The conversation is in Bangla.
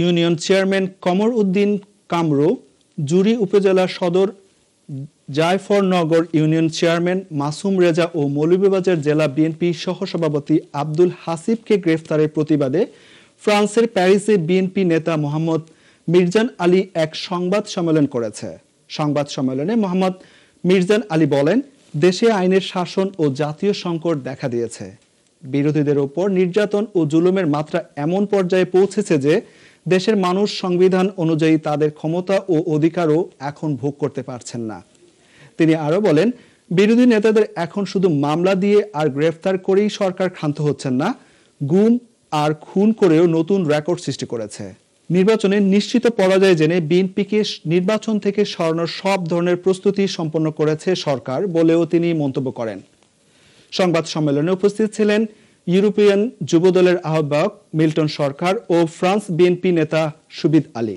ইউনিয়ন চেয়ারম্যান কমর উদ্দিন কামরু জুরি উপজেলা সদর জায়ফরনগর ইউনিয়ন চেয়ারম্যান মাসুম রেজা ও মৌলভীবাজার জেলা বিএনপি সহসভাপতি আব্দুল হাসিবকে গ্রেফতারের প্রতিবাদে ফ্রান্সের প্যারিসে বিএনপি নেতা মোহাম্মদ মির্জান আলী এক সংবাদ সম্মেলন করেছে সংবাদ সম্মেলনে মোহাম্মদ মির্জান আলী বলেন দেশে আইনের শাসন ও জাতীয় সংকট দেখা দিয়েছে বিরোধীদের ওপর নির্যাতন ও জুলুমের মাত্রা এমন পর্যায়ে পৌঁছেছে যে দেশের মানুষ সংবিধান অনুযায়ী তাদের ক্ষমতা ও অধিকারও এখন ভোগ করতে পারছেন না তিনি আরও বলেন বিরোধী নেতাদের এখন শুধু মামলা দিয়ে আর গ্রেফতার করেই সরকার ক্ষান্ত হচ্ছেন না গুম আর খুন করেও নতুন রেকর্ড সৃষ্টি করেছে নির্বাচনে নিশ্চিত পরাজয় জেনে বিএনপিকে নির্বাচন থেকে সরানোর সব ধরনের প্রস্তুতি সম্পন্ন করেছে সরকার বলেও তিনি মন্তব্য করেন সংবাদ সম্মেলনে উপস্থিত ছিলেন ইউরোপিয়ান যুবদলের আহ্বায়ক মিল্টন সরকার ও ফ্রান্স বিএনপি নেতা সুবিদ আলী